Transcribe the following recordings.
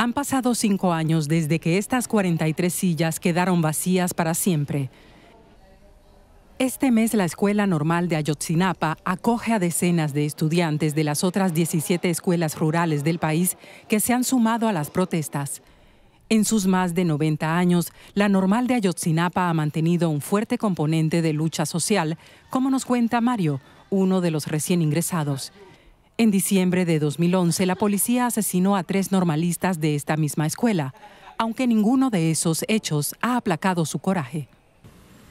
Han pasado cinco años desde que estas 43 sillas quedaron vacías para siempre. Este mes la Escuela Normal de Ayotzinapa acoge a decenas de estudiantes de las otras 17 escuelas rurales del país que se han sumado a las protestas. En sus más de 90 años, la normal de Ayotzinapa ha mantenido un fuerte componente de lucha social, como nos cuenta Mario, uno de los recién ingresados. En diciembre de 2011, la policía asesinó a tres normalistas de esta misma escuela, aunque ninguno de esos hechos ha aplacado su coraje.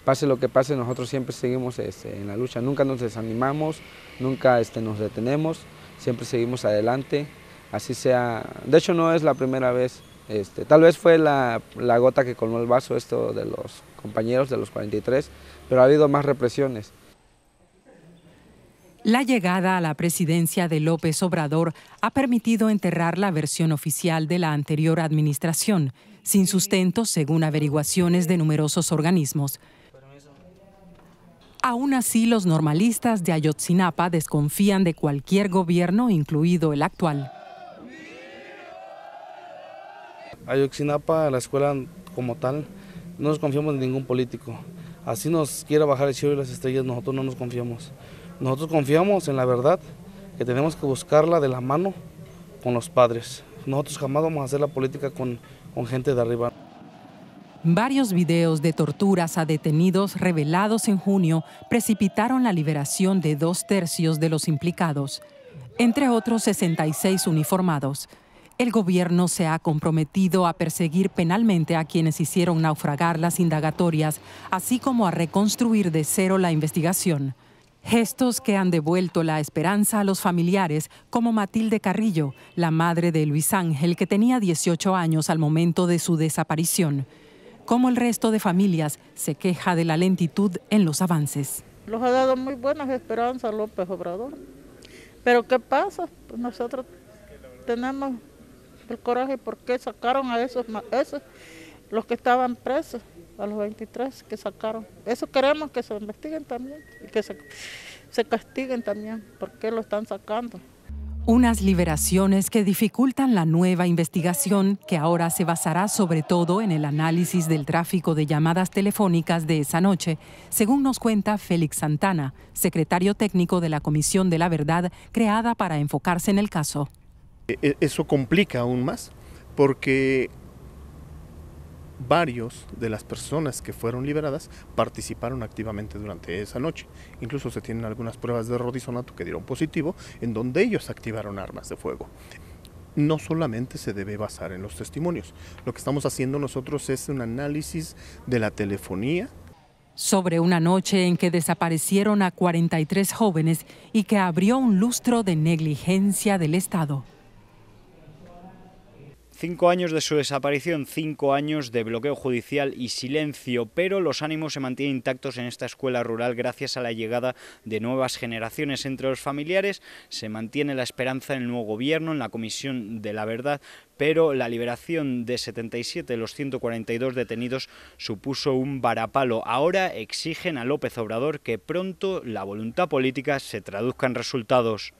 Pase lo que pase, nosotros siempre seguimos este, en la lucha, nunca nos desanimamos, nunca este, nos detenemos, siempre seguimos adelante, así sea. De hecho, no es la primera vez. Este, tal vez fue la, la gota que colmó el vaso esto de los compañeros de los 43, pero ha habido más represiones. La llegada a la presidencia de López Obrador ha permitido enterrar la versión oficial de la anterior administración, sin sustento según averiguaciones de numerosos organismos. Aún así, los normalistas de Ayotzinapa desconfían de cualquier gobierno, incluido el actual. Ayotzinapa, la escuela como tal, no nos confiamos en ningún político así nos quiera bajar el cielo y las estrellas, nosotros no nos confiamos. Nosotros confiamos en la verdad, que tenemos que buscarla de la mano con los padres. Nosotros jamás vamos a hacer la política con, con gente de arriba. Varios videos de torturas a detenidos revelados en junio precipitaron la liberación de dos tercios de los implicados, entre otros 66 uniformados. El gobierno se ha comprometido a perseguir penalmente a quienes hicieron naufragar las indagatorias, así como a reconstruir de cero la investigación. Gestos que han devuelto la esperanza a los familiares, como Matilde Carrillo, la madre de Luis Ángel, que tenía 18 años al momento de su desaparición. Como el resto de familias, se queja de la lentitud en los avances. Los ha dado muy buenas esperanzas López Obrador. Pero ¿qué pasa? Pues nosotros tenemos el coraje por qué sacaron a esos, esos, los que estaban presos, a los 23 que sacaron. Eso queremos que se investiguen también y que se, se castiguen también, por qué lo están sacando. Unas liberaciones que dificultan la nueva investigación que ahora se basará sobre todo en el análisis del tráfico de llamadas telefónicas de esa noche, según nos cuenta Félix Santana, secretario técnico de la Comisión de la Verdad creada para enfocarse en el caso. E, e, eso complica aún más porque varios de las personas que fueron liberadas participaron activamente durante esa noche. Incluso se tienen algunas pruebas de rodisonato que dieron positivo, en donde ellos activaron armas de fuego. No solamente se debe basar en los testimonios. Lo que estamos haciendo nosotros es un análisis de la telefonía. Sobre una noche en que desaparecieron a 43 jóvenes y que abrió un lustro de negligencia del Estado. Cinco años de su desaparición, cinco años de bloqueo judicial y silencio, pero los ánimos se mantienen intactos en esta escuela rural gracias a la llegada de nuevas generaciones entre los familiares. Se mantiene la esperanza en el nuevo gobierno, en la Comisión de la Verdad, pero la liberación de 77 de los 142 detenidos supuso un varapalo. Ahora exigen a López Obrador que pronto la voluntad política se traduzca en resultados.